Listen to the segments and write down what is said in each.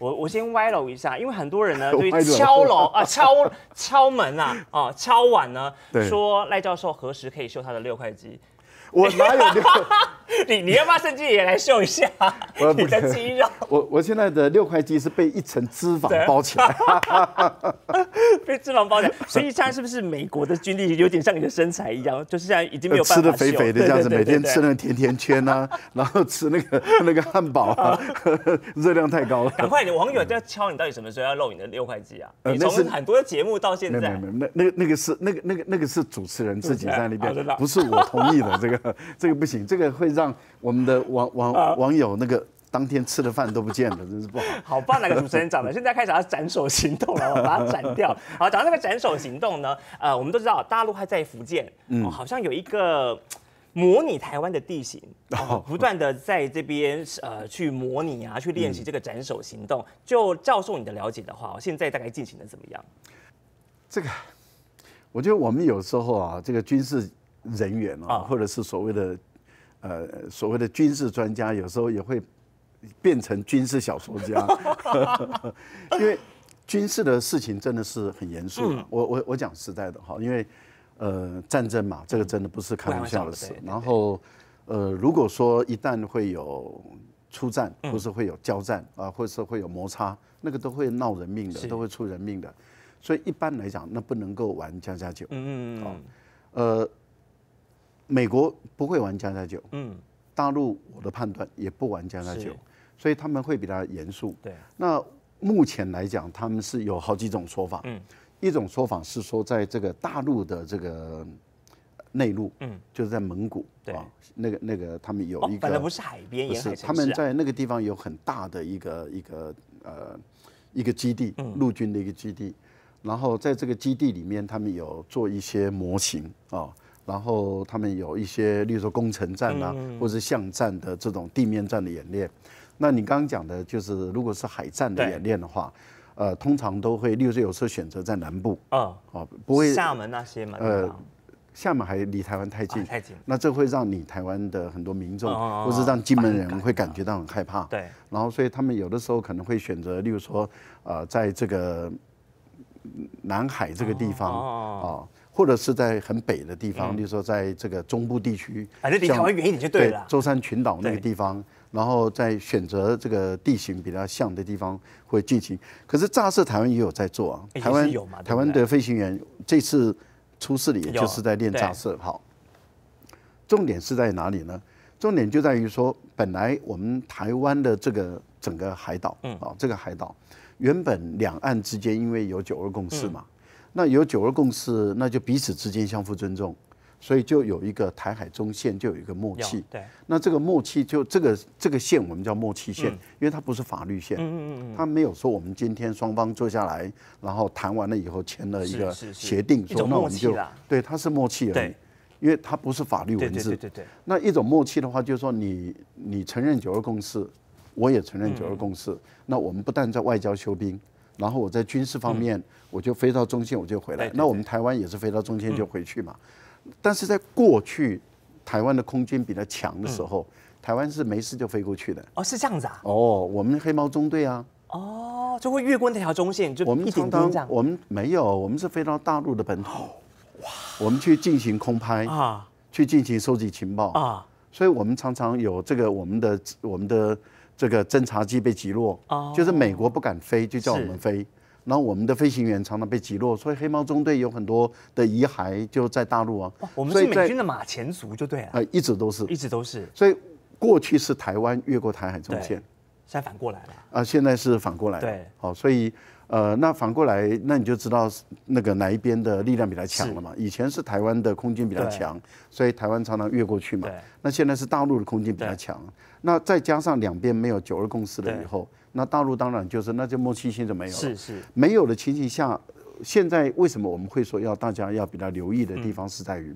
我我先歪楼一下，因为很多人呢，对于敲楼啊，敲敲门呐，啊，敲碗呢，说赖教授何时可以修他的六块肌？我哪有六？你你要不要身体也来秀一下 你的肌肉。我我现在的六块肌是被一层脂肪包起来，被脂肪包起来。所以猜是不是美国的军力有点像你的身材一样，就是现在已经没有办法吃的肥肥的这样子，每天吃那个甜甜圈啊，然后吃那个那个汉堡啊，热量太高了。赶快，网友在敲你，到底什么时候要露你的六块肌啊？你从很多节目到现在，没有没有，那那个那个是那个那个那个是主持人自己在那边，不是我同意的，这个这个不行，这个会让。我们的网网网友那个当天吃的饭都不见了，真是不好。好棒那个主持人讲的，现在开始要斩首行动了，我 把它斩掉。好，讲到那个斩首行动呢，呃，我们都知道大陆还在福建，嗯，好像有一个模拟台湾的地形，然后不断的在这边呃去模拟啊，去练习这个斩首行动。就教授你的了解的话，现在大概进行的怎么样？这个，我觉得我们有时候啊，这个军事人员啊，或者是所谓的。呃，所谓的军事专家有时候也会变成军事小说家，因为军事的事情真的是很严肃。我我我讲实在的哈，因为呃战争嘛，这个真的不是开玩笑的事。然后呃，如果说一旦会有出战，或是会有交战啊，或是会有摩擦，那个都会闹人命的，都会出人命的。所以一般来讲，那不能够玩家家酒。嗯嗯嗯。好，呃。美国不会玩加家酒，嗯，大陆我的判断也不玩加家酒，所以他们会比较严肃。对，那目前来讲，他们是有好几种说法。嗯，一种说法是说，在这个大陆的这个内陆，嗯，就是在蒙古，对，那个那个他们有一个，本来不是海边，不是他们在那个地方有很大的一个一个呃一个基地，陆军的一个基地，然后在这个基地里面，他们有做一些模型啊。然后他们有一些，例如说工程战啊，或者巷战的这种地面战的演练。那你刚刚讲的就是，如果是海战的演练的话，呃，通常都会，例如说有时候选择在南部，啊，哦，不会厦门那些吗？呃，厦门还离台湾太近，太近，那这会让你台湾的很多民众，或是让金门人会感觉到很害怕。对，然后所以他们有的时候可能会选择，例如说，呃，在这个南海这个地方，哦或者是在很北的地方，就是说在这个中部地区，反正离台湾远一点就对了。舟山群岛那个地方，然后再选择这个地形比较像的地方会进行。可是炸射台湾也有在做啊，台湾有嘛？台湾的飞行员这次出事的，也就是在练炸射。好，重点是在哪里呢？重点就在于说，本来我们台湾的这个整个海岛，嗯，啊，这个海岛原本两岸之间因为有九二共识嘛。那有九二共识，那就彼此之间相互尊重，所以就有一个台海中线，就有一个默契。对。那这个默契，就这个这个线，我们叫默契线，因为它不是法律线，嗯嗯嗯，它没有说我们今天双方坐下来，然后谈完了以后签了一个协定，说那我们就对，它是默契而已，因为它不是法律文字。对对对对对。那一种默契的话，就是说你你承认九二共识，我也承认九二共识，那我们不但在外交修兵。然后我在军事方面，我就飞到中线我就回来。那我们台湾也是飞到中线就回去嘛。但是在过去台湾的空军比较强的时候，台湾是没事就飞过去的。哦，是这样子啊。哦，我们黑猫中队啊。哦，就会越过那条中线就。我们常常我们没有，我们是飞到大陆的本土。哇。我们去进行空拍啊，去进行收集情报啊，所以我们常常有这个我们的我们的。这个侦察机被击落，就是美国不敢飞，就叫我们飞。然后我们的飞行员常常被击落，所以黑猫中队有很多的遗骸就在大陆啊。我们是美军的马前卒，就对了。呃，一直都是，一直都是。所以过去是台湾越过台海中线，现在反过来了。啊，现在是反过来，对，好，所以。呃，那反过来，那你就知道那个哪一边的力量比较强了嘛？以前是台湾的空军比较强，所以台湾常常越过去嘛。那现在是大陆的空军比较强，那再加上两边没有九二共识了以后，那大陆当然就是那就默契性就没有了。是是，没有的情形下，现在为什么我们会说要大家要比较留意的地方是在于，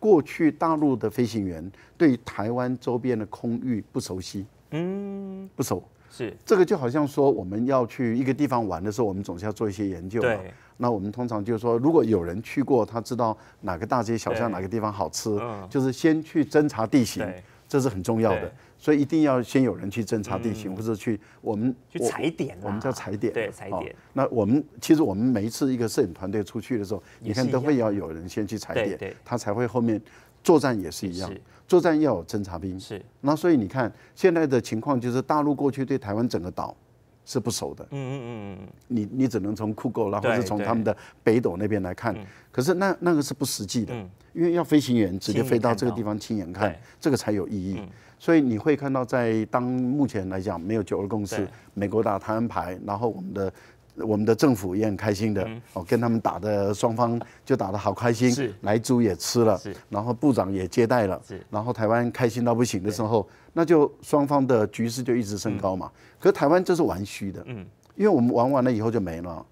过去大陆的飞行员对台湾周边的空域不熟悉，嗯，不熟。是，这个就好像说我们要去一个地方玩的时候，我们总是要做一些研究。对，那我们通常就是说，如果有人去过，他知道哪个大街小巷，哪个地方好吃，就是先去侦查地形，这是很重要的。所以一定要先有人去侦查地形，或者去我们去踩点，我们叫踩点。对，踩点。那我们其实我们每一次一个摄影团队出去的时候，你看都会要有人先去踩点，他才会后面。作战也是一样，作战要有侦察兵。是，那所以你看现在的情况，就是大陆过去对台湾整个岛是不熟的。嗯嗯嗯你你只能从酷狗然后是从他们的北斗那边来看。可是那那个是不实际的，因为要飞行员直接飞到这个地方，亲眼看，这个才有意义。所以你会看到，在当目前来讲，没有九二共识，美国打台湾牌，然后我们的。我们的政府也很开心的哦，跟他们打的双方就打的好开心，是来猪也吃了，是然后部长也接待了，是然后台湾开心到不行的时候，那就双方的局势就一直升高嘛。可是台湾这是玩虚的，嗯，因为我们玩完了以后就没了，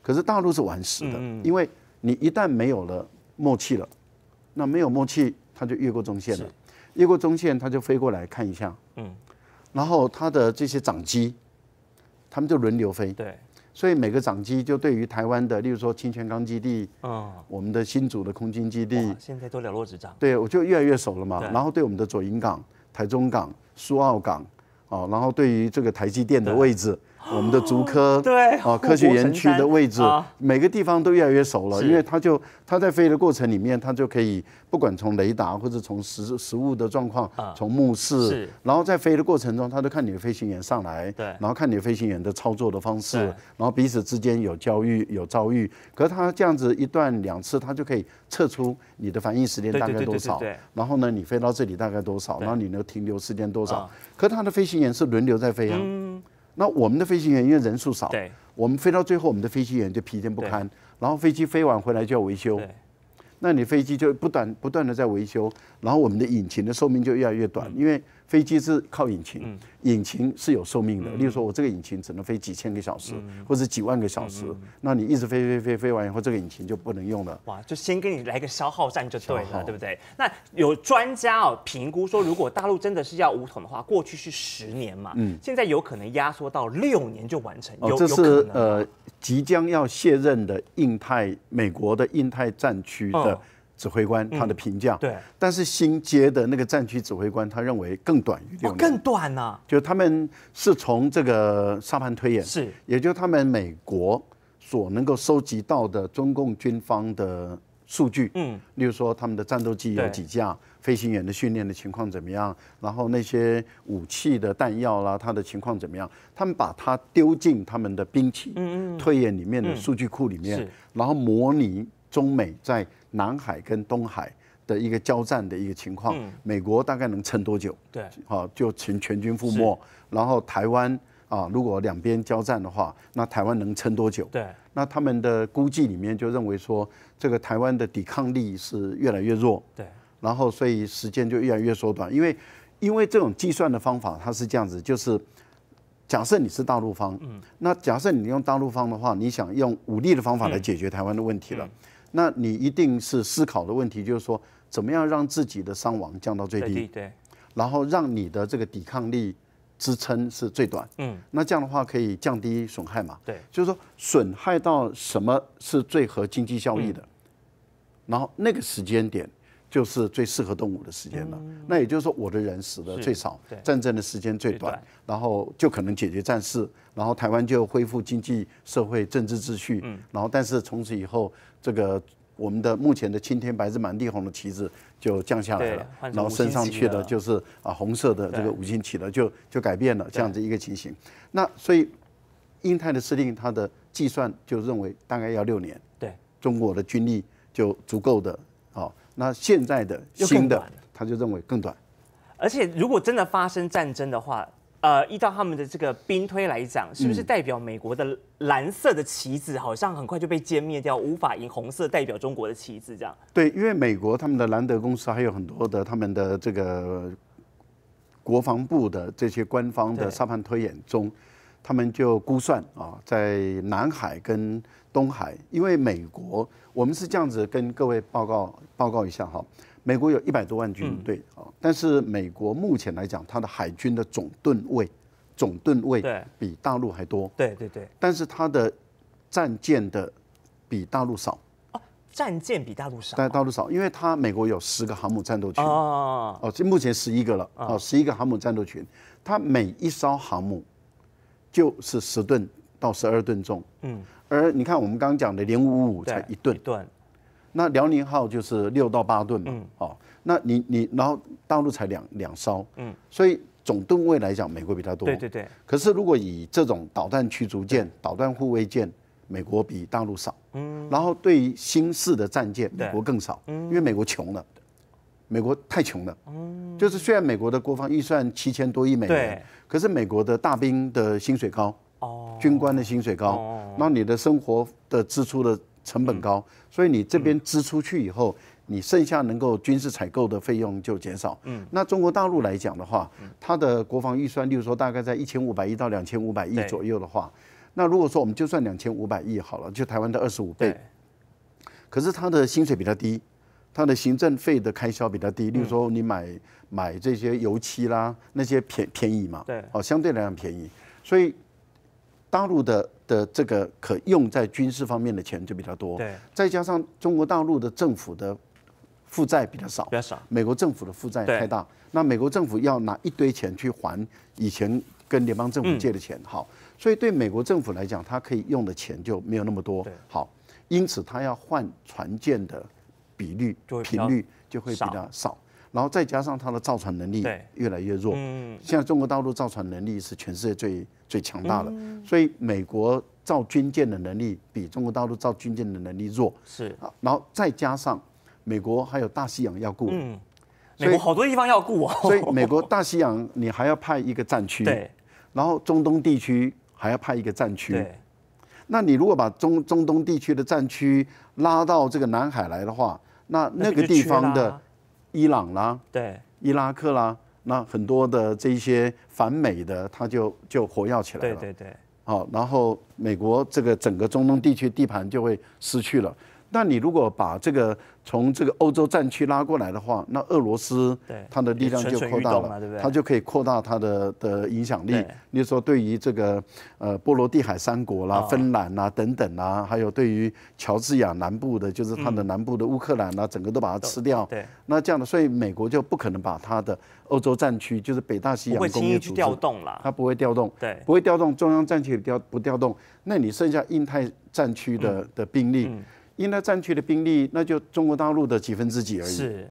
可是大陆是玩实的，因为你一旦没有了默契了，那没有默契他就越过中线了，越过中线他就飞过来看一下，嗯，然后他的这些长机，他们就轮流飞，对。所以每个掌机就对于台湾的，例如说清泉岗基地，嗯，我们的新竹的空军基地，现在都了如指掌。对，我就越来越熟了嘛。然后对我们的左营港、台中港、苏澳港，哦，然后对于这个台积电的位置。我们的竹科对啊，科学园区的位置，每个地方都越来越熟了。因为他就他在飞的过程里面，他就可以不管从雷达或者从实实物的状况，从目视，然后在飞的过程中，他都看你的飞行员上来，对，然后看你的飞行员的操作的方式，然后彼此之间有交遇有遭遇。可是他这样子一段两次，他就可以测出你的反应时间大概多少，然后呢，你飞到这里大概多少，然后你能停留时间多少。可他的飞行员是轮流在飞啊。那我们的飞行员因为人数少，我们飞到最后，我们的飞行员就疲倦不堪，然后飞机飞完回来就要维修，那你飞机就不断不断的在维修，然后我们的引擎的寿命就越来越短，因为。飞机是靠引擎，引擎是有寿命的。例如说，我这个引擎只能飞几千个小时，或者几万个小时。那你一直飞飞飞飞完以后，这个引擎就不能用了。哇，就先给你来个消耗战就对了，对不对？那有专家哦评估说，如果大陆真的是要五统的话，过去是十年嘛，现在有可能压缩到六年就完成。哦，这是呃即将要卸任的印太美国的印太战区的。指挥官他的评价对，但是新接的那个战区指挥官他认为更短于六年，更短呢？就他们是从这个沙盘推演是，也就他们美国所能够收集到的中共军方的数据，嗯，例如说他们的战斗机有几架，飞行员的训练的情况怎么样，然后那些武器的弹药啦，他的情况怎么样？他们把它丢进他们的兵器，嗯嗯，推演里面的数据库里面，然后模拟中美在。南海跟东海的一个交战的一个情况，美国大概能撑多久？对，好就全全军覆没。然后台湾啊，如果两边交战的话，那台湾能撑多久？对，那他们的估计里面就认为说，这个台湾的抵抗力是越来越弱。对，然后所以时间就越来越缩短，因为因为这种计算的方法它是这样子，就是假设你是大陆方，嗯，那假设你用大陆方的话，你想用武力的方法来解决台湾的问题了。那你一定是思考的问题，就是说怎么样让自己的伤亡降到最低，对，然后让你的这个抵抗力支撑是最短，嗯，那这样的话可以降低损害嘛？对，就是说损害到什么是最合经济效益的，然后那个时间点。就是最适合动武的时间了。那也就是说，我的人死的最少，战争的时间最短，然后就可能解决战事，然后台湾就恢复经济社会政治秩序。嗯、然后，但是从此以后，这个我们的目前的青天白日满地红的旗帜就降下来了，然后升上去的就是啊红色的这个五星旗了，就就改变了这样子一个情形。那所以，英泰的司令他的计算就认为大概要六年，对中国的军力就足够的哦。那现在的新的，他就认为更短，而且如果真的发生战争的话，呃，依照他们的这个兵推来讲，是不是代表美国的蓝色的旗子好像很快就被歼灭掉，无法赢红色代表中国的旗子这样？对，因为美国他们的兰德公司还有很多的他们的这个国防部的这些官方的沙盘推演中。他们就估算啊，在南海跟东海，因为美国，我们是这样子跟各位报告报告一下哈。美国有一百多万军队啊，但是美国目前来讲，它的海军的总吨位，总吨位比大陆还多。对对对。但是它的战舰的比大陆少。哦，战舰比大陆少。在大陆少，因为它美国有十个航母战斗群哦，哦，目前十一个了，哦，十一个航母战斗群，它每一艘航母。就是十吨到十二吨重，嗯，而你看我们刚刚讲的零五五才一吨，吨，那辽宁号就是六到八吨嘛，哦，那你你然后大陆才两两艘，嗯，所以总吨位来讲，美国比较多，对对对。可是如果以这种导弹驱逐舰、导弹护卫舰，美国比大陆少，嗯，然后对于新式的战舰，美国更少，因为美国穷了。美国太穷了，就是虽然美国的国防预算七千多亿美元，可是美国的大兵的薪水高，军官的薪水高，那你的生活的支出的成本高，所以你这边支出去以后，你剩下能够军事采购的费用就减少。那中国大陆来讲的话，它的国防预算，例如说大概在一千五百亿到两千五百亿左右的话，那如果说我们就算两千五百亿好了，就台湾的二十五倍，可是他的薪水比较低。它的行政费的开销比较低，例如说你买买这些油漆啦，那些便便宜嘛，对，哦，相对来讲便宜，所以大陆的的这个可用在军事方面的钱就比较多，对，再加上中国大陆的政府的负债比较少，比较少，美国政府的负债太大，那美国政府要拿一堆钱去还以前跟联邦政府借的钱，好，所以对美国政府来讲，它可以用的钱就没有那么多，对，好，因此它要换船舰的。比率、频率就会比较少，然后再加上它的造船能力越来越弱。嗯现在中国大陆造船能力是全世界最最强大的，所以美国造军舰的能力比中国大陆造军舰的能力弱。是。然后再加上美国还有大西洋要顾，嗯，美国好多地方要顾啊。所以美国大西洋你还要派一个战区。对。然后中东地区还要派一个战区。对。那你如果把中中东地区的战区，拉到这个南海来的话，那那个地方的伊朗啦，对，伊拉克啦，那很多的这些反美的，它就就活跃起来了，对对对，好，然后美国这个整个中东地区地盘就会失去了。那你如果把这个从这个欧洲战区拉过来的话，那俄罗斯它的力量就扩大了，它就可以扩大它的的影响力。你说对于这个呃波罗的海三国啦、芬兰啦等等啊，还有对于乔治亚南部的，就是它的南部的乌克兰啦，整个都把它吃掉。那这样的，所以美国就不可能把它的欧洲战区，就是北大西洋工业会去调动了，它不会调动，对，不会调动中央战区调不调动，那你剩下印太战区的的兵力。应该占去的兵力，那就中国大陆的几分之几而已。是。